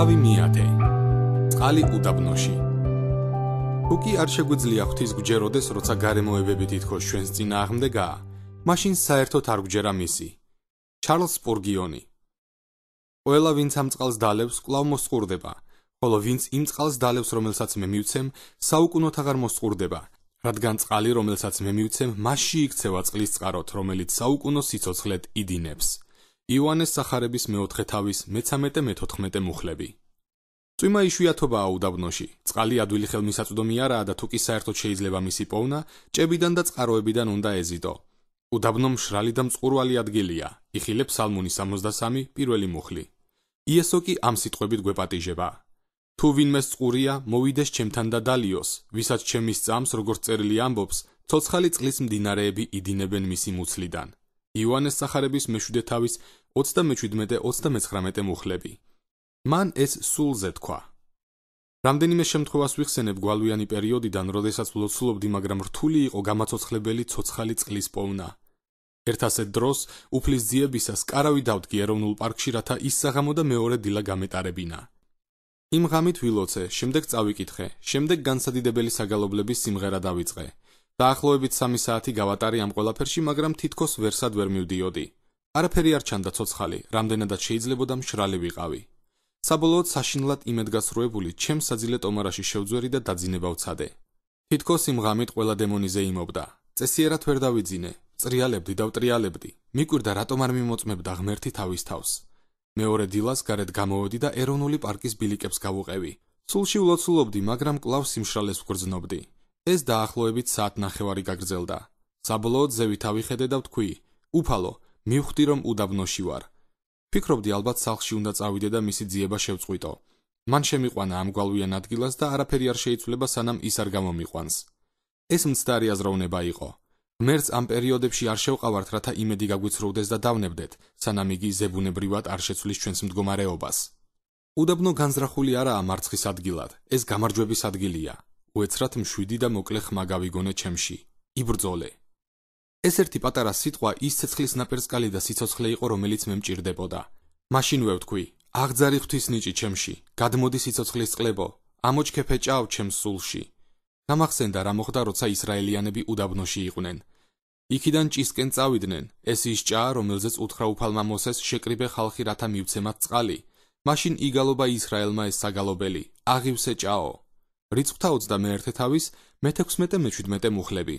თავი მიათე წყალი უდაბნოში თუკი არ შეგვიძლია ღვთის გჯეროდეს როცა გარემოებები თითქოს ჩვენს ძინა აღმდეგა მაშინ საერთოდ არ გჯერა მისი ჩარლს პურგიონი ყველა ვინც ამ წყალს დალევს კლავ მოსყურდება ხოლო ვინც იმ წყალს დალევს რომელსაც მე მივცემ საუკუნოთ აღარ მოსყურდება რადგან წყალი რომელსაც მე მივცემ მასში იქცევა წყლის წყაროთ რომელიც საუკუნო სიცოცხლეთ იდინებს იოანეს სახარების მეოთხე თავის მე-13-14 მუხლები. წვიმა იშვიათობაა უდაბნოში. წყალი ადვილი ხელმისაწვდომი არაა და თუ კი საერთოდ შეიძლება მისი პოვნა, ჭებიდან და წყაროებიდან უნდა ეზიდო. უდაბნო მშრალი და მწყურვალი ადგილია. იხილებს სალმონი 63 პირველი მუხლი. იესო კი ამ სიტყვებით გვეპატიჟება. თუ ვინმე წყურია, მოვიდეს ჩემთან და დალიოს, ვისაც ჩემი სწამს, როგორც წერილი ამბობს, ცოცხალი წყლის მდინარეები იდინებენ მისი მუცლიდან. იოანეს სახარების მეშვიდე თავის 37-39 მუხლები. მან ეს სულზე თქვა. რამდენიმე შემთხვევას ვიხსენებ გვალვიანი პერიოდიდან, როდესაც ლოცულობდი, მაგრამ რთული იყო გამაცოცხლებელი ცოცხალი წყლის პოვნა. ერთ ასეთ დროს უფლის ძიებისას კარავი დავდგი ეროვნულ პარკში, რათა ის საღამო და მეორე დილა გამეტარებინა. იმ ღამით ვილოცე, შემდეგ წავიკითხე, შემდეგ განსადიდებელი საგალობლების სიმღერა დავიწყე. დაახლოებით 3 საათი გავატარე ამ ყველაფერში, მაგრამ თითქოს ვერსად ვერ მივდიოდი. არაფერი არ ჩანდა ცოცხალი, რამდენადაც შეიძლება და მშრალი ვიყავი. საბოლოოდ საშინლად იმედგასრულებული, ჩემ საძილე ტომარაში შევძვერი და დაძინება უცადე. თითქოს იმ ღამით ყველა დემონიზე იმობდა. წესიერად ვერ დავიძინე, წრიალებდი და ვტრიალებდი. მიკვირდა რატომ არ მიმოწმებდა ღმერთი თავის თავს. მეორე დილას გარეთ გამოვედი და ეროვნული პარკის ბილიკებს გავუყევი. სულში ულოცულობდი, მაგრამ კლავს სიმშრალეს ვგრძნობდი. ეს დაახლოებით საათნახევარი გაგრძელდა. საბოლოოდ ზევი თავიხედე და ვთქვი: "უფალო, მივხვდი რომ უდაბნოში ვარ. ფიქრობდი ალბათ სახლში უნდა წავიდე და მისი ძიება შევწყვიტო. მან შემიყვანა ამ გვალვიან ადგილას და არაფერი არ შეიძლება სანამ ის არ გამომიყვანს. ეს მცდარი აზროვნება იყო. მერც ამ პერიოდებში არ შევყავართ, რათა იმედი გაგვიცრუდეს და დავნებდეთ, სანამ იგი ზებუნებრივად არ შეცვლის ჩვენს მდგომარეობას. უდაბნო განზრახული არაა მარცხის ადგილად, ეს გამარჯვების ადგილია. უეცრად მშვიდი და მოკლე ხმაგავიგონე ჩემში იბრძოლე ეს ერთი პატარა სიტყვა ის ცეცხლის ნაპერსკალი და სიцоცხლე იყო რომელიც მე მჭirdeboda მაშინვე ვთქვი აღძარი ღვთის ნიჭი ჩემში გადმოდი სიцоცხლის წლებო ამოჩქეფე ჭავ ჩემს სულში გამახსენდა რა მოხდა როცა ისრაელიანები უდაბნოში იყვნენ იქიდან ჭისკენ წავიდნენ ეს ის ჭაა რომელზეც უთხრა უფალმა მოსეს შეკრიბე ხალხი რათა მივცემათ წყალი მაშინ იგალობა ისრაელმა ეს საგალობელი აღივსე ჭაო რიცხვთა 21 თავის მე-16 მე-17 მუხლები.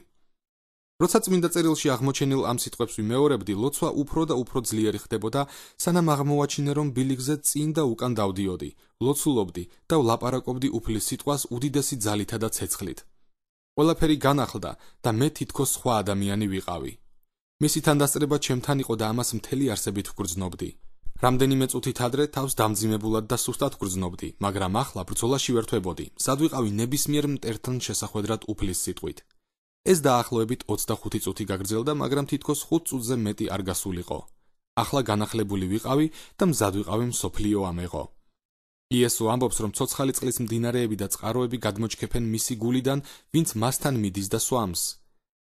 როცა წმინდა წერილში აღმოჩენილ ამ სიტყვებს ვიმეორებდი, ლოცვა უფრო და უფრო ძლიერი ხდებოდა, სანამ აღმოვაჩინე, რომ ბილიგზე წინ და უკან დავდიოდი. ლოცულობდი და ვლაპარაკობდი უფლის სიტყვას უდიდესი ძალითა და ცეცხლით. ყველაფერი განახლდა და მე თითქოს სხვა ადამიანი ვიყავი. მისი თანდასწრება ჩემთან იყო და ამას მთელი არსებით ვგრძნობდი. რამდენიმე წუთით ადრე თავს დამძიმებულად და სუსტად გრძნობდი, მაგრამ ახლა ბრძოლაში ვერ თვებოდი. სად ვიყავი ნებისმიერ მტერთან შესახვედრად უფლის სიტყვით. ეს დაახლოებით 25 წუთი გაგრძელდა, მაგრამ თითქოს 5 წუთზე მეტი არ გასულიყო. ახლა განახლებული ვიყავი და მზად ვიყავი მსოფლიო ამეღო. იესო ამბობს, რომ ცოცხალი წყლის მდინარეები და წყაროები გადმოჩქეფენ მისი გულიდან, ვინც მასთან მიდის და სვამს.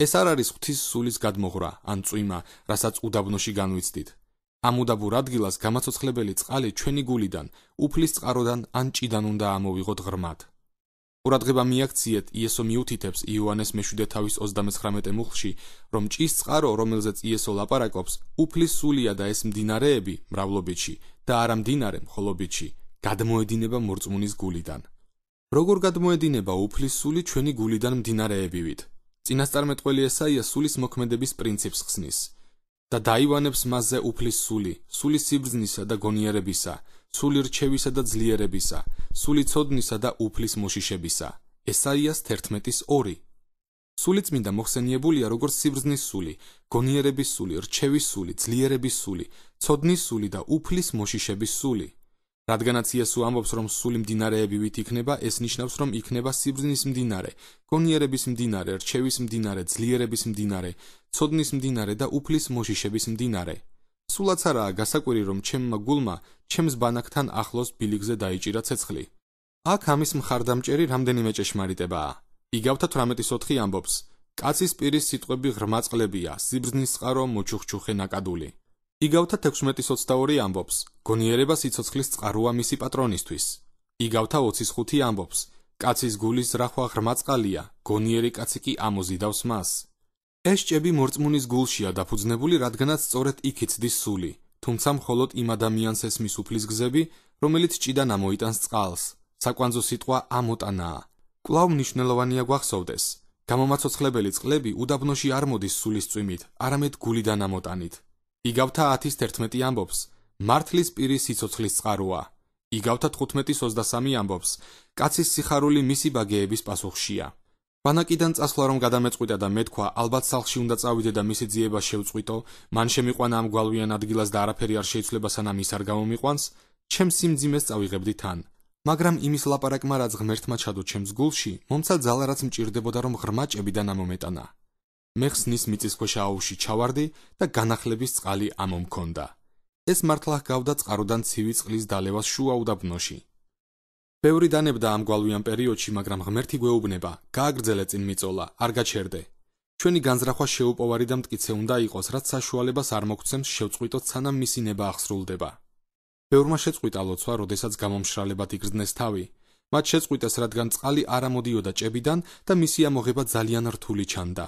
ეს არ არის ღვთის სულის გადმოღვრა, ან წვიმა, რასაც უდაბნოში განვიცდით. ამ უდაბურ ადგილას გამაცოცხლებელი წყალი ჩვენი გულიდან, უფლის წყაროდან ან ჭიდან უნდა ამოვიღოთ ღრმად. ყურადღება მიაქციეთ იესო მიუთითებს იოანეს მეშვიდე თავის 39 მუხლში, რომ ჭის წყარო, რომელზეც იესო ლაპარაკობს, უფლის სულია და ეს მდინარეები, მრავლობიჩი და არა მდინარე, ხოლობიჩი, გადმოედინება მორწმუნის გულიდან. როგორ გადმოედინება უფლის სული ჩვენი გულიდან მდინარეებივით? წინასწარმეტყველი ესაია სულის მოქმედების პრინციპს ხსნის. და დაივანებს მასზე უფლის სული, სული სიბრძნისა და გონიერებისა, სული რჩევისა და ძლიერებისა, სული ცოდნისა და უფლის მოშიშებისა. ესაიას 11:2. სული წმინდა მოხსენიებულია როგორც სიბრძნის სული, გონიერების სული, რჩევის სული, ძლიერების სული, ცოდნის სული და უფლის მოშიშების სული. 11:2. რადგანაც იესო ამბობს, რომ სული მდინარეები ვით იქნება, ეს ნიშნავს, რომ იქნება სიბრძნის მდინარე, გონიერების მდინარე, რჩევის მდინარე, ძლიერების მდინარე, ცოდნის მდინარე და უფლის მოშიშების მდინარე. სულაც არაა გასაკვირი, რომ ჩემმა გულმა ჩემს ბანაკთან ახლოს ბილიგზე დაიჭირა ცეცხლი. აქ ამის მხარდამჭერი რამდენიმე ჭეშმარიტებაა. იგავთა 18:4 ამბობს: კაცის პირის სიტყვები ღრმა წყლებია, სიბრძნის წყარო მოჩუხჩუხე ნაკადული. იგავთა 16:22 ამბობს: გონიერება სიცოცხლის წყაროა მისი პატრონისთვის. იგავთა 25 ამბობს: კაცის გულის ძрахვა ღრმა წყალია, გონიერი კაცი კი ამოზიდავს მას. ეს ჭები მორწმუნის გულშია დაფუძნებული, რადგანაც სწორედ იქ იცდის სული, თუმცა მხოლოდ იმ ადამიანს ესმის უფლის გზები, რომელიც ჭიდან ამოიტანს წყალს. საკვანძო სიტყვა ამოტანაა. კлау მნიშვნელოვანია გვახსოვდეს. გამომაცოცხლებელი წყლები უდაბნოში არ მოდის სულის წვიმით, არამედ გულიდან ამოტანით. იგავთა 10:11 ამბობს: მართლის პირი სიцоცხლის წყაროა. იგავთა 15:23 ამბობს: კაცის სიხარული მისი ბაგეების პასუხშია. ბანაკიდან წასვლა რომ გადამეწყვიტა და მეთქვა ალბათ სახლში უნდა წავიდე და მისი ძიება შევწყვიტო, მან შემიყვანა ამ გვალვიან ადგილას და არაფერი არ შეიძლება სანამ ის არ გამომიყვანს, ჩემს სიმძიმეს წავიღებდი თან. მაგრამ იმის ლაპარაკმა რაც ღმერთმა ჩადო ჩემს გულში, მომცა ძალა რაც მჭირდებოდა რომ ღრმა ჭებიდან ამომეტანა. მე ხსნის მიწისქვეშა აუში ჩავარდი და განახლების წყალი ამომქონდა. ეს მართლა ჰგავდა წყაროდან ცივი წყლის დალევას შუა უდაბნოში. ბევრი დანებდა ამ გვალვიან პერიოდში, მაგრამ ღმერთი გვეუბნება, გააგრძელე წინ მიწოლა, არ გაჩერდე. ჩვენი განზრახვა შეუპოვარი და მткиცე უნდა იყოს, რაც საშუალებას არ მოგცემს შევწყვიტოთ სანამ მისი ნება ახსრულდება. ბევრმა შეწყვიტა ლოცვა, როდესაც გამომშრალებად იგრძნეს თავი. მათ შეწყვიტეს, რადგან წყალი არ ამოდიოდა ჭებიდან და მისი ამოღება ძალიან რთული ჩანდა.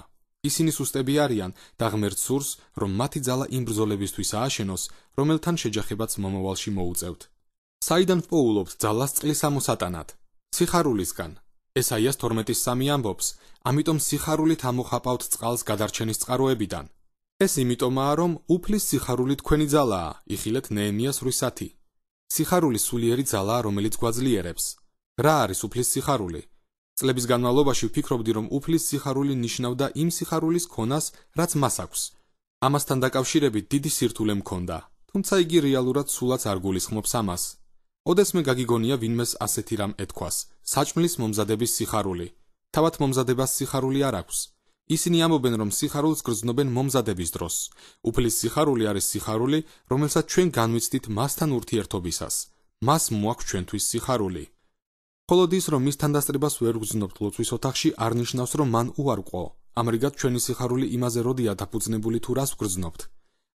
ისინი სუსტები არიან და ღმერთსურს, რომ მათი ძალა იმ ბრძოლებისთვის ააშენოს, რომელთან შეჯახებაც მომავალში მოუწევთ. საიდან პოულობთ ძალას წლის ამოსატანად? სიხარულისგან. ესაიას 12:3-ის ამბობს, ამიტომ სიხარულით ამოხაპავთ წყალს გადარჩენის წყაროებიდან. ეს იმიტომაა, რომ უფლის სიხარული თქვენი ძალაა, იხილეთ ნეემიას რუსათი. სიხარული სულიერი ძალაა, რომელიც გვაძლიერებს. რა არის უფლის სიხარული? წლების განმავლობაში ვფიქრობდი, რომ უფლის სიხარული ნიშნავდა იმ სიხარულის ქონას, რაც მას აქვს. ამასთან დაკავშირებით დიდი სირთულე მქონდა, თუმცა იგი რეალურად სულაც არ გულისხმობს ამას. ოდესმე გაგიგონია ვინმეს ასეთი რამ ეთქვას, საჭმლის მომზადების სიხარული. თავად მომზადებას სიხარული არ აქვს. ისინი ამობენ, რომ სიხარულს გრძნობენ მომზადების დროს. უფლის სიხარული არის სიხარული, რომელსაც ჩვენ განვიცდით მასთან ურთიერთობისას. მას მოაქვს ჩვენთვის სიხარული. მხოლოდ ის რომ მის თანდასწრებას ვერ გძნობთ ლოცვის ოთახში არნიშნავს რომ მან უარყო ამრიგად ჩვენი სიხარული იმაზე როდია დაფუძნებული თუ რას გძნობთ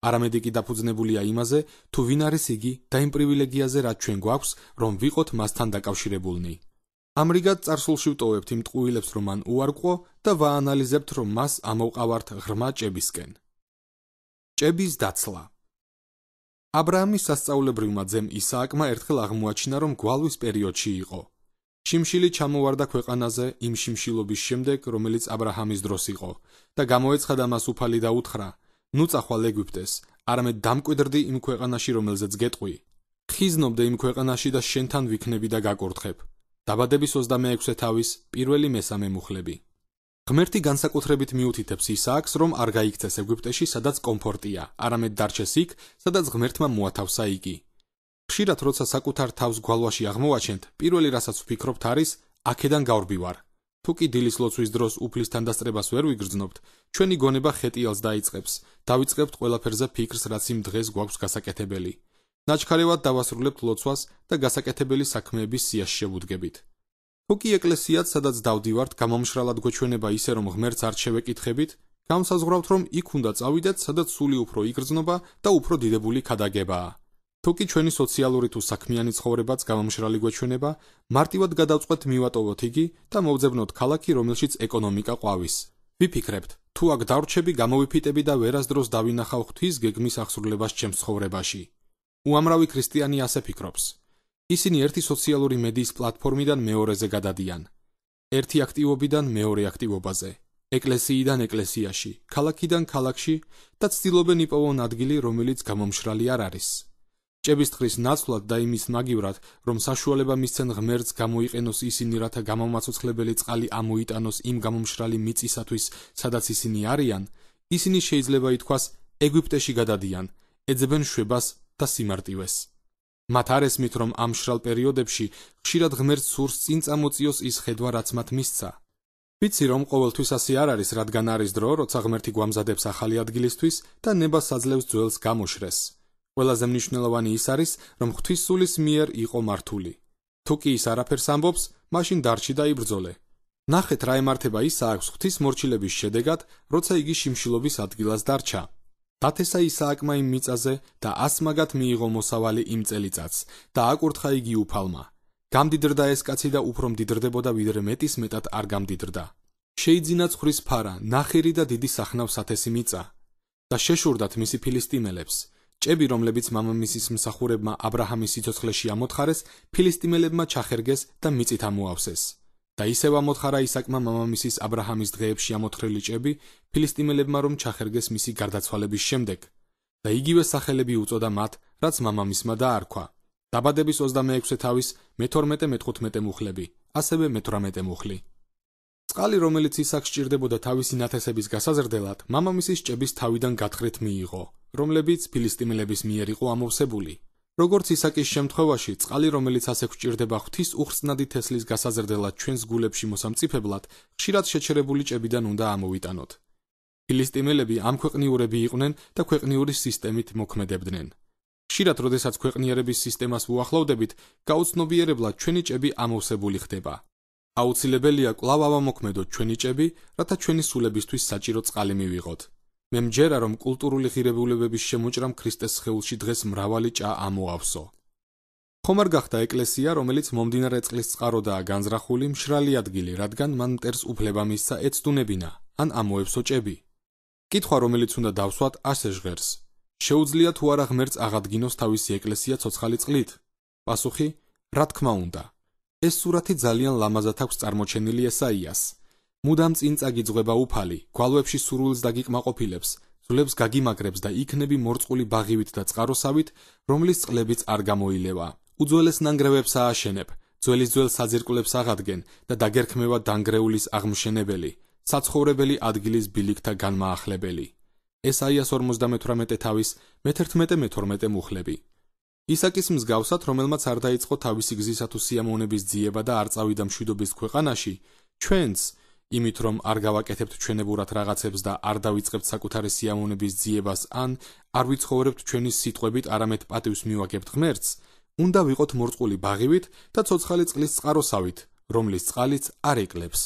არამედ იგი დაფუძნებულია იმაზე თუ ვინ არის იგი და იმ პრივილეგიაზე რაც ჩვენ გვაქვს რომ ვიყოთ მასთან დაკავშირებულნი ამრიგად წარსულში ვტოვებთ იმ ტყუილებს რომ მან უარყო და ვაანალიზებთ რომ მას ამოვყავართ ღრმა ჭებისკენ ჭების დაცლა ა ブラ ამის სასწაულებრივმა ძემ ისააკმა ერთხელ აღმოაჩინა რომ გვალვის პერიოდში იყო შიმშილი ჩამოვარდა ქვეყანაზე იმ შიმშილობის შემდეგ, რომელიც ა ブラハ მის დროს იყო და გამოეცხადა მას უფალი და უთხრა: "ნუ წახვალ ეგვიპტეს, არამედ დამკვიდრდი იმ ქვეყანაში, რომელზეც გეტყვი. ხიზნობდე იმ ქვეყანაში და შენთან ვიქნები და გაკორთხებ." დაბადების 26-ე თავის პირველი მესამე მუხლები. ღმერთი განსაკუთრებით მიუთითებს ისააკს, რომ არ გაიქცეს ეგვიპტეში, სადაც კომფორტია, არამედ დარჩეს იქ, სადაც ღმერთმა მოათავსა იგი. ხშირად როცა საკუთარ თავს გვალვაში აღმოვაჩენთ, პირველი რასაც ვფიქრობთ არის, აქედან გავრბივარ. თუ კი დილის ლოცვის დროს უფლისთან დასწრებას ვერ ვიგრძნობთ, ჩვენი გონება ხეტიალს დაიწყებს. დავიწყებთ ყველაფერზე ფიქრს, რაც იმ დღეს გვაქვს გასაკეთებელი. ნაჩქარევად დავასრულებთ ლოცვას და გასაკეთებელი საქმეების სიას შევუდგებით. თუ კი ეკლესიად, სადაც დავდივართ, გამომშრალად გვეჩვენება ისე, რომ ღმერთს არ შევეკითხებით, გამსაზღვრავთ, რომ იქ უნდა წავიდეთ, სადაც სული უფრო იგრძნობა და უფრო დიდებული ხადაგებაა. თუკი ჩვენი სოციალური თუ საქმიანი ცხოვრებაც გამომშრალი გვეჩვენება, მარტივად გადავწყვეთ მივატოვოთ იგი და მოვძებნოთ ქალაქი, რომელშიც ეკონომიკა ყავის. ვიფიქრებთ, თუ აქ დარჩები, გამოვიფიტები და ვერასდროს დავინახავ ღთვის გეგმის ახსრულებას ჩემს ცხოვრებაში. უამრავი ქრისტიანი ასე ფიქრობს. ისინი ერთი სოციალური მედიის პლატფორმიდან მეორეზე გადადიან. ერთი აქტივობიდან მეორე აქტივობაზე. ეკლესიიდან ეკლესიაში, ქალაქიდან ქალაქში და ცდილობენ იპოვონ ადგილი, რომელიც გამომშრალი არ არის. ჭების ხრის ნაცვლად და იმის მაგივრად, რომ საშუალება მისცენ ღმერთს გამოიყენოს ისინი, რათა გამომაცოცხლებელი წყალი ამოიტანოს იმ გამომშრალი მიწისათვის, სადაც ისინი არიან, ისინი შეიძლება ითქვას ეგვიპტეში გადადიან, ეძებენ შვებას და სიმარტივეს. მათ არესმით, რომ ამ შრალ პერიოდებში ხშირად ღმერთს სურს წინ წამოწიოს ის ხედვა, რაც მათ მისცა. ვიცი რომ ყოველთვის ასე არ არის, რადგან არის დრო, როცა ღმერთი გვამზადებს ახალი ადგილისთვის და ნება საძლევს ძველს გამოშრეს. ყველაზე მნიშვნელოვანი ის არის, რომ ღვთისულის მიერ იყო მართული. თუ კი ის არაფერს ამბობს, მაშინ დარჩი და იბრძოლე. ნახეთ რა ემართება ის ააქვს ღვთის მორჩილების შედეგად, როცა იგი შიმშილობის ადგილას დარჩა. ბათესა ისააკმა იმ მიწაზე და ასმაგად მიიღო მოსავალი იმ წელიწადს და აკურთხა იგი უფალმა. გამდიდრდა ეს კაცი და უფრო მდიდრდებოდა ვიდრე მეტის მეტად არ გამდიდრდა. შეიძინა ცხრის ფარა, ნახირი და დიდი სახნავ სათესი მიწა და შეშურდათ მისი ფილისტიმელებს. ჭები, რომლებიც მამამისის მსახურებმა ა ブラハ მის სიცოცხლეში ამოთხარეს, ფილისტიმელებმა ჩახერგეს და მიწით ამოავსეს. და ისევ ამოთხარა ისაკმა მამამისის ა ブラハ მის დღეებში ამოთხრილი ჭები ფილისტიმელებმა რომ ჩახერგეს მისი გარდაცვალების შემდეგ. და იგივე სახელები უწოდა მათ, რაც მამამისმა დაარქვა. დაბადების 26-ე თავის მე-12-ე მე-15-ე მუხლები, ასევე მე-18-ე მუხლები. წყალი, რომელიც ისაკს ჭირდებოდა თავისი ნათესების გასაზრდელად, მამამისის ჭების თავიდან გათხრეთ მიიღო, რომლებიც ფილისტიმელების მიერ იყო ამოვსებული. როგორც ისაკის შემთხვევაში, წყალი, რომელიც ასე გჭირდება ღვთის უხრწნადი თესლის გასაზრდელად ჩვენს გულებში მოსამწიფებლად, ხშირად შეჩერებული ჭებიდან უნდა ამოვიტანოთ. ფილისტიმელები ამ ქვეყნიურები იყვნენ და ქვეყნიური სისტემით მოქმედებდნენ. ხშირად, როდესაც ქვეყნიერების სისტემას უახლოვდებით, გაუცნობიერებლად ჩვენი ჭები ამოვსებული ხდება. აუცილებელია კვლავ ავამოქმედოთ ჩვენი ჭები, რათა ჩვენი სულებისთვის საჭირო წყალი მივიღოთ. მე მჯერა რომ კულტურული ღირებულებების შემოჭრამ ქრისტეს ხეულში დღეს მრავალი ჭა ამოავსო. ხომ არ გახდა ეკლესია, რომელიც მომდინარე წყლის წყაროდაა განზრახული, მშრალი ადგილი, რადგან მან მტერს უფლება მისცა ეცდუნებინა, ან ამოებსო ჭები. კითხვა რომელიც უნდა დავსვათ ასე ჟღერს: შეუძლია თუ არა ღმერთს აღადგინოს თავისი ეკლესია ცოცხალი წყლით? პასუხი: რა თქმა უნდა, ეს სურათი ძალიან ლამაზად აქვს წარმოჩენილი ესაიას. მუდამ წინ წაგიძღვება უფალი, გვალვებში სურულს და გიკმაყოფილებს, ძვლებს გაგიმაგრებს და იქნები მორწყული ბაღივით და წყაროსავით, რომლის წყლებიც არ გამოილევა. უძველეს ნანგრევებს ააშენებ, ძველი ძველ საძირკულებს აღადგენ და დაგერქმევა დანგრეულის აღმშენებელი, საცხოვრებელი ადგილის ბილიკთა განმაახლებელი. ესაიას 58 თავის 11-12 მუხლები ისაკის მსგავსად, რომელმაც არ დაიწყო თავისი გზისა თუ სიამოვნების ძიება და არ წავიდა მშვიდობის ქვეყანაში, ჩვენც, იმით რომ არ გავაკეთებთ ჩვენებურად რაღაცებს და არ დავიწყებთ საკუთარი სიამოვნების ძიებას ან არ ვიცხოვრებთ ჩვენის სიტყვებით არამედ პატივს მივაგებთ ღმერთს, უნდა ვიყოთ მორწყული ბაღივით და ცოცხალი წყლის წყაროსავით, რომლის წყალიც არ ეკლებს.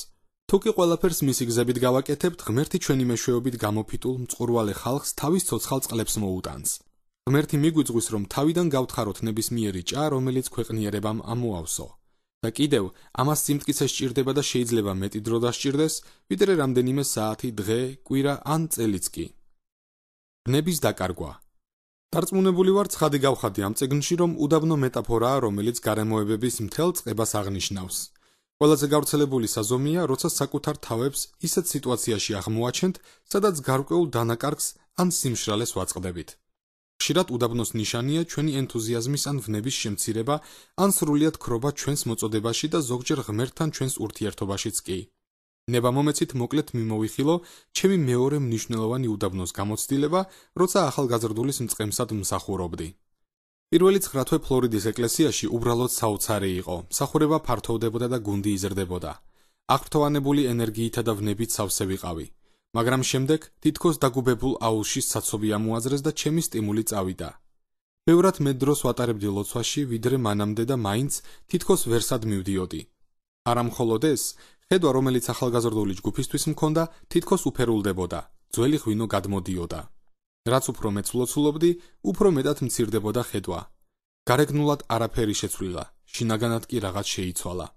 თუკი ყველაფერს მის იგზებით გავაკეთებთ, ღმერთი ჩვენი მეშვეობით გამოფიტულ მწყურვალე ხალხს თავის ცოცხალ წყლებს მოუტანს. ღმერთი მიგვიწვის, რომ თავიდან გავთხაროთ ნებისმიერი ჭა, რომელიც ქვეყნიერებამ ამოავსო. და კიდევ, ამას სიმწკისე სჭირდება და შეიძლება მეტი დრო დასჭირდეს, ვიდრე რამდენიმე საათი, დღე, კვირა ან წელიწად კი. ნების დაკარგვა. დარწმუნებული ვარ, ხადი გავხადე ამ წიგნში, რომ უდაბნო მეტაფორაა, რომელიც გარემოებების მთელ წებას აღნიშნავს. ყველაზე გავრცელებული საზომია, როცა საკუთარ თავებს ისეთ სიტუაციაში აღმოაჩენთ, სადაც გარკვეულ დანაკარგს ან სიმშრალეს ვაწყდებით. ხშირად უდაბნოს ნიშანია ჩვენი ენთუზიაზმის ან ვნების შემცირება, ან სრულიად ქრობა ჩვენს მოწოდებაში და ზოგჯერ ღმერთთან ჩვენს ურთიერთობაშიც კი. ნება მომეცით მოკლედ მიმოვიხილო ჩემი მეორე მნიშვნელოვანი უდაბნოს გამოცდილება, როცა ახალგაზრდულის მწყემსად მსახურობდი. პირველი ცხრათვე ფლორიდის ეკლესიაში უბრალოდ საოცარი იყო. სახურება ფართოვდებოდა და გუნდი იზრდებოდა. აღფრთოვანებული ენერგიითა და ვნებით სავსე ვიყავი. მაგრამ შემდეგ თითქოს დაგუბებულ აულში საცობი ამოაძრეს და ჩემი სტიმული წავიდა. ბევრად მე დროს ვატარებდი ლოცვაში, ვიდრე მანამდე და მაინც თითქოს ვერსად მივდიოდი. არამხოლოდ ეს, ხედვა რომელიც ახალგაზრდული ჯგუფისთვის მქონდა, თითქოს უფერულდებოდა, ძველი ღვინო გადმოდიოდა. რაც უფრო მეც ლოცულობდი, უფრო მეტად მცირდებოდა ხედვა. გარეგნულად არაფერი შეცვლილა, შინაგანად კი რაღაც შეიცვალა.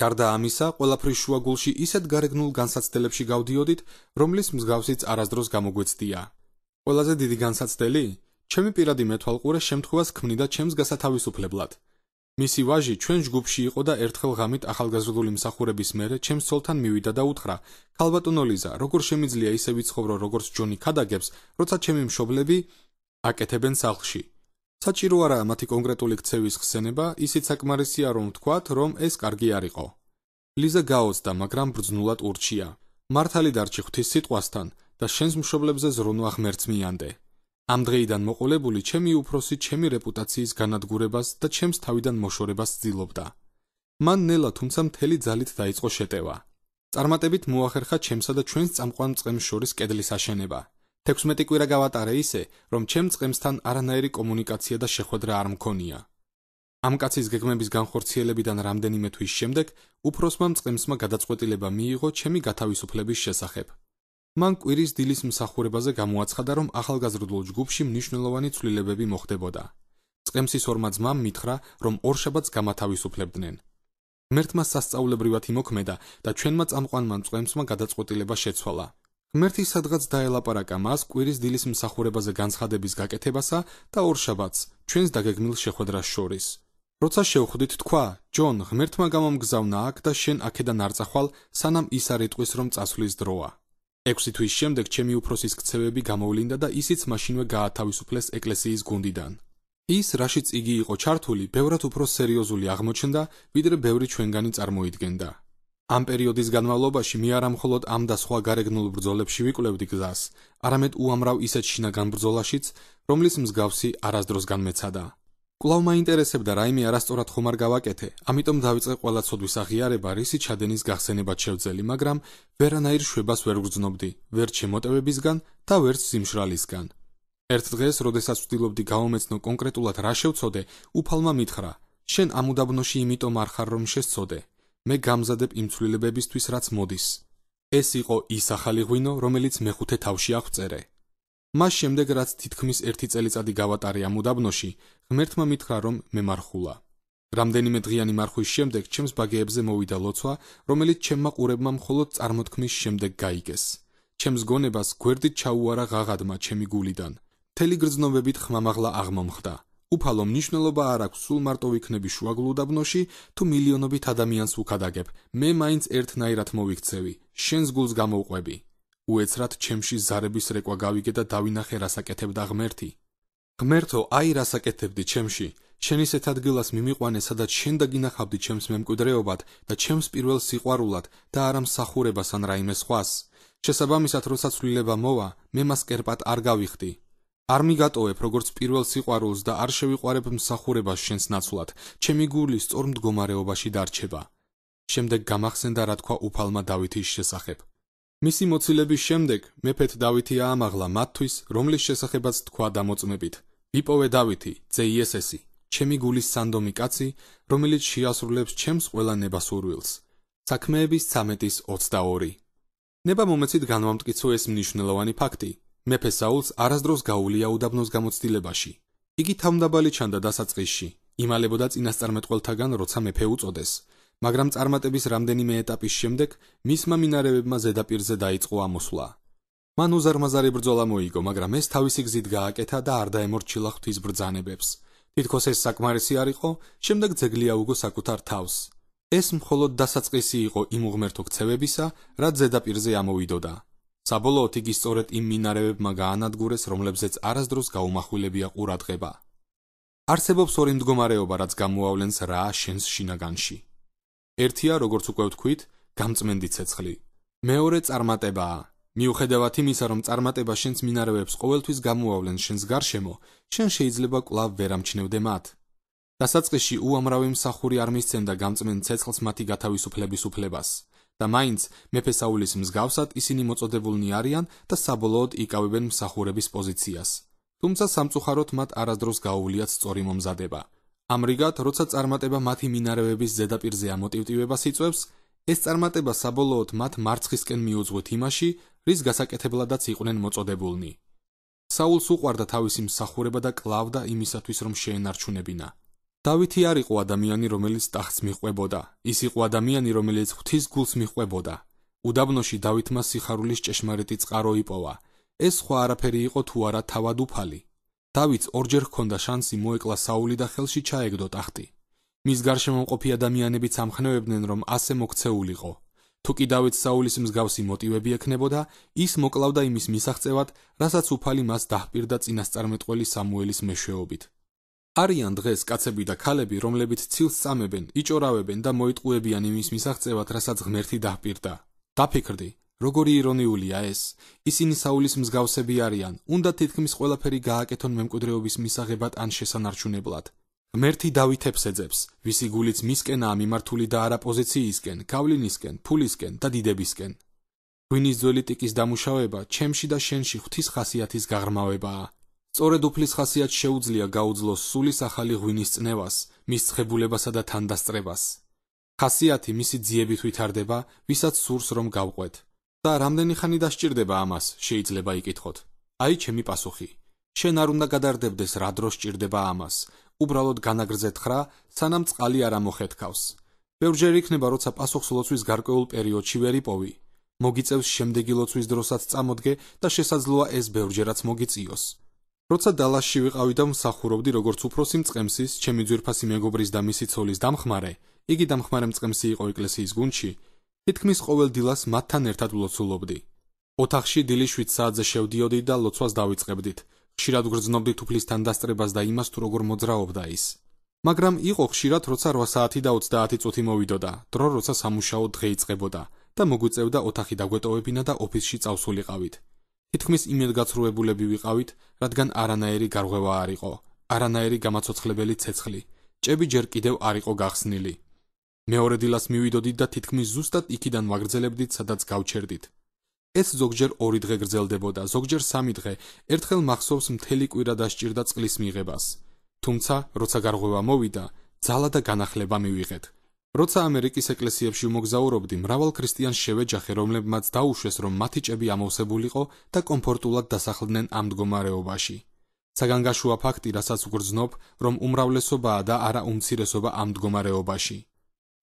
გარდა ამისა, ყველაფრის შუაგულში ისეთ გარეგნულ განსაცდელებში გავდიოდით, რომლის მსგავსიც არასდროს გამოგვეცდია. ყველაზე დიდი განსაცდელი, ჩემი პირადი მეთვალყურე შემთხვევას ქმნიდა ჩემს გასათავისუფლებლად. მისი ვაჟი ჩვენ ჯგუფში იყო და ერთხელ ღამით ახალგაზრდული მსახურების მერე ჩემს სულთან მივიდა და უთხრა: "ქალბატონო ლიზა, როგორ შემიძლია ისე ვიცხოვრო, როგორც ჯონი ქადაგებს, როცა ჩემი მშობლები აკეთებენ სახლში?" საჭირო არაა მათი კონკრეტული ქცევის ხსენება, ისიც საკმარისია რომ ვთქვათ, რომ ეს კარგი არისო. ლიზა გაოცდა, მაგრამ ბრძნულად ურჩია. მართალი დარჩი ღვთის სიტყვასთან და შენს მშობლებზე ზრუნვა ღმერთმიანდე. ამ დღიდან მოყოლებული ჩემი უფროსი ჩემი რეპუტაციის განადგურებას და ჩემს თავიდან მოშორებას ცდილობდა. მან ნელა თუმცა მთელი ძალით დაიწყო შეტევა. წარმატებით მოახერხა ჩემსა და ჩვენს წამყვან წემს შორის კედლის აშენება. 16 კვირა გავატარე ისე, რომ ჩემ წემსთან არანაირი კომუნიკაცია და შეხვედრა არ მქონია. ამ კაცის გეგმების განხორციელებიდან რამდენიმე თვის შემდეგ, უფროსმა წემსმა გადაწყვეტილება მიიღო ჩემი გათავისუფლების შესახებ. მან კვირის დილის მსახურებაზე გამოაცხადა, რომ ახალგაზრდულ ჯგუფში მნიშვნელოვანი ცვლილებები მოხდებოდა. წემსის ორმა ძმამ მითხრა, რომ ორ შაბათს გამათავისუფლებდნენ. მერტმა სასწაულებრივად იმოქმედა და ჩვენმა წამყვანმა წემსმა გადაწყვეტილება შეცვალა. ღმერთი სადღაც დაელაპარაკა მას კვირის დილის მსახურებაზე განცხადების გაკეთებასა და ორშაბათს ჩვენს დაგეგმილ შეხვედრას შორის. როცა შევხვდით თქვა, ჯონ ღმერთმა გამომგზავნა აქ და შენ აქედან არწახვალ, სანამ ის არ იტყვის რომ წასვლის დროა. 6 თვის შემდეგ ჩემი უფროსის ქცევები გამოვლინდა და ისიც მაშინვე გაათავისუფლეს ეკლესიის გუნდიდან. ის, რაშიც იგი იყო ჩართული, ბევრად უფრო სერიოზული აღმოჩნდა, ვიდრე ბევრი ჩვენგანი წარმოიდგენდა. ამ პერიოდის განმავლობაში მე არა მხოლოდ ამ და სხვა გარეგნულ ბრძოლებში ვიკვლევდი გზას, არამედ უამრავ ისეთ შინაგან ბრძოლაშიც, რომლის მსგავსი არასდროს განმეცადა. კვლავ მაინტერესებდა რაიმე არასწორად ხომარ გავაკეთე, ამიტომ დავიწყე ყველა ცოდვის აღიარება რისი ჩადენის გახსენება შევძელი, მაგრამ ვერანაირ შვებას ვერ გძნობდი, ვერ შემოტევებისგან და ვერც სიმშრალისგან. ერთ დღეს, როდესაც ვtildeობდი გამომეცნო კონკრეტულად რა შევწოდე, უფალმა მითხრა: "შენ ამ უდაბნოში იმიტომ არ ხარ, რომ შეცოდე" მე გამზადებ იმ ცვლილებებისთვის, რაც მოდის. ეს იყო ის ახალი ღვინო, რომელიც მე ხუთე თავში აღწერე. მას შემდეგ, რაც თითქმის ერთი წელიწადი გავატარე ამ უდაბნოში, ღმერთმა მითხრა, რომ მე მარხულა. რამდენიმე დღიანი მარხვის შემდეგ, ჩემს ბაგეებზე მოვიდა ლოცვა, რომელიც ჩემმა ყურებმა მხოლოდ წარმოთქმის შემდეგ გაიგეს. ჩემს გონებას გვერდით ჩაუვარა ღაღადმა ჩემი გულიდან. თელი გრძნობებით ხმამაღლა აღმომხდა. უფალო მნიშვნელობა არ აქვს სულ მარტო ვიქნები შუაგულ დაბნოში, თუ მილიონობით ადამიანს უკადაგებ. მე მაინც ერთნაირად მოვიქცევი, შენს გულს გამოუყვები. უეცრად ჩემში ზარების რეკვა გავიგე და დავინახე რასაკეთებდა ღმერთი. ღმერთო, აი რასაკეთებდი ჩემში? შენ ისეთ ადგილას მიმიყვანე, სადაც შენ დაგინახავდი ჩემს მემკვიდრეობად და ჩემს პირველ სიყვარულად და არ ამსახურებას ან რაიმე სხვას. შესაბამისად, როცა ცვლილება მოვა, მე მას კერპატ არ გავიხდი. არ მიგატოვებ როგორც პირველ სიყვარულს და არ შევიყვარებ მსახურებას შენს ნაცვლად ჩემი გული სწორ მდგომარეობაში დარჩება შემდეგ გამახსენდა რა თქვა უფალმა დავითის შესახებ მისი მოცილების შემდეგ მეფეთ დავითი აამაღლა მათთვის რომლის შესახებაც თქვა დამოწმებით ვიპოვე დავითი ძე იესესი ჩემი გულის სანდომი კაცი რომელიც შეასრულებს ჩემს ყველა ნებას ურვილს საქმეების 13-ის 22 ნება მომეცით განვამტკიცო ეს მნიშვნელოვანი ფაქტი მეფე საულს არასდროს გაუვლია უდაბნოს გამოცდილებაში. იგი თამდაბალი ჩანდა დასაწყისში, იმალებოდა წინასწარმეტყველთაგან, როცა მეფე უწოდეს, მაგრამ წარმატების რამდენიმე ეტაპის შემდეგ მისმა მინარევებმა ზედაპირზე დაიწყო ამოსვლა. მან უზარმაზარი ბრძოლა მოიგო, მაგრამ ეს თავისი გზით გააკეთა და არ დაემორჩილა ღვთის ბრძანებებს. თითქოს ეს საკმარისი არისო, შემდეგ ძეგლი აუგო საკუთარ თავს. ეს მხოლოდ დასაწყისი იყო იმ უღმერთო ქცევებისა, რაც ზედაპირზე ამოვიდოდა. საბოლოოდ იგი სწორედ იმ მინარევებმა გაანადგურეს, რომლებზეც არასდროს გაუმახვილებია ყურადღება. არსებობს ორი მდგომარეობა, რაც გამოავლენს რა შენს შინაგანში. ერთია, როგორც უკვე ვთქვით, გამწმენდი ცეცხლი. მეორე წარმატებაა. მიუხედავად იმისა, რომ წარმატება შენს მინარევებს ყოველთვის გამოავლენს შენს გარშემო, შენ შეიძლება კვლავ ვერ ამჩნევდე მათ. დასაწყისში უამრავი მსახური არ მისცემდა გამწმენ ცეცხლს მათი გათავისუფლების უფლებას. და მაინც მეფე საულის მსგავსად ისინი მოწოდებულნი არიან და საბოლოოდ იკავებენ მსახურების პოზიციას. თუმცა სამწუხაროდ მათ არასდროს გაუვლიათ სწორი მომზადება. ამრიგად, როცა წარმატება მათი მინარევების ზედაპირზე ამოტივტივებას იწევს, ეს წარმატება საბოლოოდ მათ მარცხისკენ მიუძღვით იმაში, რის გასაკეთებლადაც იყვნენ მოწოდებულნი. საულს უყვარდა თავისი მსახურება და კლავდა იმისათვის, რომ შეენარჩუნებინა. დავითი არ იყო ადამიანი, რომელიც ტახტს მიყვებოდა. ის იყო ადამიანი, რომელიც ღვთის გულს მიყვებოდა. უდაბნოში დავითმა სიხარულის ჭეშმარიტი წყარო იპოვა. ეს ხო არაფერი იყო თუ არა თავად უფალი. დავითს ორჯერ ჰქონდა შანსი მოეკლა საული და ხელში ჩაეგდო ტახტი. მის გარშემო მყოფი ადამიანები სამხნევებდნენ, რომ ასე მოქცეულიყო. თუ კი დავითს საულის მსგავსი მოტივები ექნებოდა, ის მოკლავდა იმის მისაღწევად, რასაც უფალი მას დაჰპირდა წინასწარმეტყველი სამუელის მეშვეობით. არიან დღეს კაცები და ქალები, რომლებიც ცილს წამებენ, იჭორავენ და მოიტყუებიან იმის მისაღწევად, რასაც ღმერთი დაპირდა. დაფიქრდი, როგორი ირონიულია ეს. ისინი საულის მსგავსები არიან, უნდა თითქმის ყველაფერი გააკეთონ მემკვიდრეობის მისაღებად ან შესანარჩუნებლად. მერთი დავითებს ეძებს, ვისი გულიც მისკენაა მიმართული და არა პოზიციისკენ, გავლენისკენ, ფულისკენ და დიდებისკენ. ღვინის ძველი ტიკის დამუშავება ჩემში და შენში ღვთის ხასიათის გაღრმავებაა. სწორედ უფლის ხასიათ შეუძლია გაუძლოს სულის ახალი ღვინის წნევას, მის ცხებულებასა და თანდასწრებას. ხასიათი მისი ძიებით ვითარდება, ვისაც სურს რომ გავყვეთ. და რამდენი ხანი დასჭირდება ამას, შეიძლება იკითხოთ. აი ჩემი პასუხი. შენ არ უნდა გადარდებდეს რა დრო სჭირდება ამას. უბრალოდ განაგრძე თხრა, სანამ წყალი არ მოხეთქავს. ბევრჯერ იქნება, როცა პასუხს ლოცვის გარკვეულ პერიოდში ვერი პოვი. მოგიწევს შემდეგი ლოცვის დროსაც წამოდგე და შესაძლოა ეს ბევრჯერაც მოგიწიოს. როცა დალაში ვიყავი და მსახურობდი როგორც უფროსი მწყემსის, ჩემი ძვირფასი მეგობრის და მისი ცოლის დამხმარე, იგი დამხმარე მწყემსი იყო ეკლესიის გუნდში, თითქმის ყოველ დილას მათთან ერთად ლოცულობდი. ოთახში დილი 7 საათზე შევდიოდი და ლოცვას დავიწყებდით. ხშირად გრძნობდით უფლისთან დასწრებას და იმას თუ როგორ მოძრაობდა ის. მაგრამ იყო ხშირად როცა 8 საათი და 30 წუთი მოვიდოდა, დრო როცა სამუშაო დღე იწყებოდა და მოგვიწევდა ოთახი დაგვეტოვებინა და ოფისში წავსულიყავით. თითქმის იმედგაცრუებულები ვიყავით, რადგან არანაირი გარღვევა არ იყო, არანაირი გამაცოცხლებელი ცეცხლი. ჭები ჯერ კიდევ არ იყო გახსნილი. მეორე დილას მივიდოდით და თითქმის ზუსტად იქიდან ვაგრძელებდით, სადაც გავჩერდით. ეს ზოგჯერ 2 დღე გრძელდებოდა, ზოგჯერ 3 დღე. ერთხელ მახსოვს მთელი კვირა დასჭირდა წყლის მიღებას. თუმცა, როცა გარღვევა მოვიდა, ძალა და განახლება მივიღეთ. როცა ამერიკის ეკლესიებში მოგზაურობდი, მრავალ ქრისტიანს შევეჯახე, რომლებმაც დაუშვეს, რომ მათი ჭები ამოსებულიყო და კომფორტულად დასახლდნენ ამ მდგომარეობაში. საგანგაშოა ფაქტი, რასაც ვგრძნობ, რომ უმრავლესობაა და არა უმცირესობა ამ მდგომარეობაში.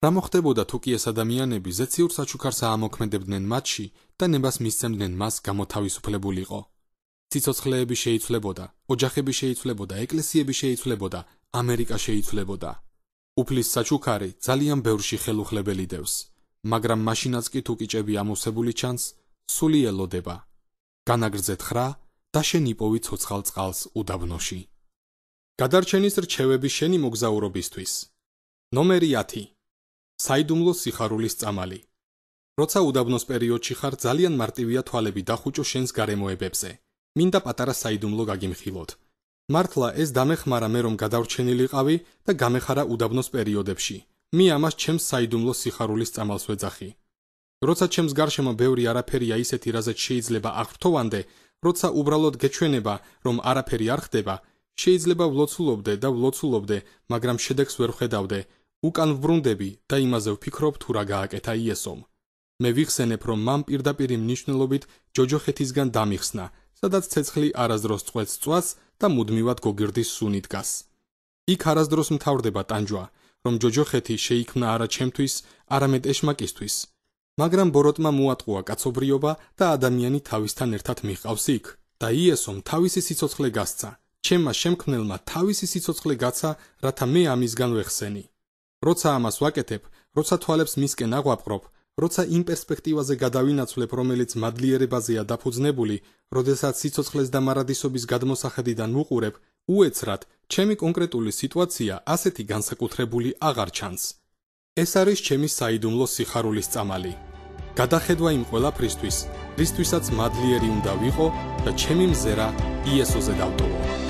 რა მოხდებოდა თუკი ეს ადამიანები ზეციურ საჩუქარს ამოქმედებდნენ მათში და ნებას მისცემდნენ მას გამოთავისუფლებულიყო? ციცოცხლეები შეიცვლებოდა, ოჯახები შეიცვლებოდა, ეკლესიები შეიცვლებოდა, ამერიკა შეიცვლებოდა. უფლის საჩუქარი ძალიან ბევრში ხელუხლებელი დევს, მაგრამ მაშინაც კი თუ კიჭები ამოსებული ჩანს, სულიელოდება. განაგრძეთ ხრა და შენ იპოვი ცოცხალ წყალს უდაბნოში. გადარჩენის რჩევები შენი მოგზაურობისთვის. ნომერი 10. საიდუმლო სიხარულის წამალი. როცა უდაბნოს პერიოდში ხარ, ძალიან მარტივია თვალები და ხუჭო შენს გარემოებებზე. მინდა პატარა საიდუმლო გაგიმხილოთ. მართლა ეს დამეხმარა მე რომ გადავრჩენილიყავი და გამეხარა უდაბნოს პერიოდებში. მე ამას ჩემს საიდუმლო სიხარულის წამალს ვეძახი. როცა ჩემს გარშემო ბევრი არაფერია ისეთი, რაზეც შეიძლება აღფრთოვანდე, როცა უბრალოდ გეჩვენება, რომ არაფერი არ ხდება, შეიძლება ვლოცულობდე და ვლოცულობდე, მაგრამ შედეგს ვერ ხედავდე. უკან ვბრუნდები და იმაზე ვფიქრობ თუ რა გააკეთა იესომ. მე ვიხსენებ, რომ მან პირდაპირ მნიშვნელობით ჯოჯოხეთისგან დამიხსნა სადაც ცეცხლი არასდროს წყვეთს წვას და მუდმივად გოგირდის სუნიდგას. იქ არასდროს მთავრდება ტანჯვა, რომ ჯოჯოხეთი შეიქმნა არა ჩემთვის, არამედ ეშმაკისთვის. მაგრამ ბოროტმა მოატყუა კაცობრიობა და ადამიანი თავისთან ერთად მიყავს იქ. და იესომ თავისი სიცოცხლე გასცა. ჩემმა შემქმნელმა თავისი სიცოცხლე გაცა, რათა მე ამისგან ვეხსენი. როცა ამას ვაკეთებ, როცა თვალებს მისკენ აღვაპყრობ, როცა იმ პერსპექტივაზე გადავინაცვლებ, რომელიც მადლიერებაზეა დაფუძნებული, როდესაც სიცოცხლის და მარადისობის გადმოსახედიდან უყურებ, უეცრად, ჩემი კონკრეტული სიტუაცია ასეთი განსაკუთრებული აღარ ჩანს. ეს არის ჩემი საიდუმლო სიხარულის წამალი. გადახედვა იმ ყველაფრისთვის, რისთვისაც მადლიერი უნდა ვიყო და ჩემი მზერა იესოზე დავტოვო.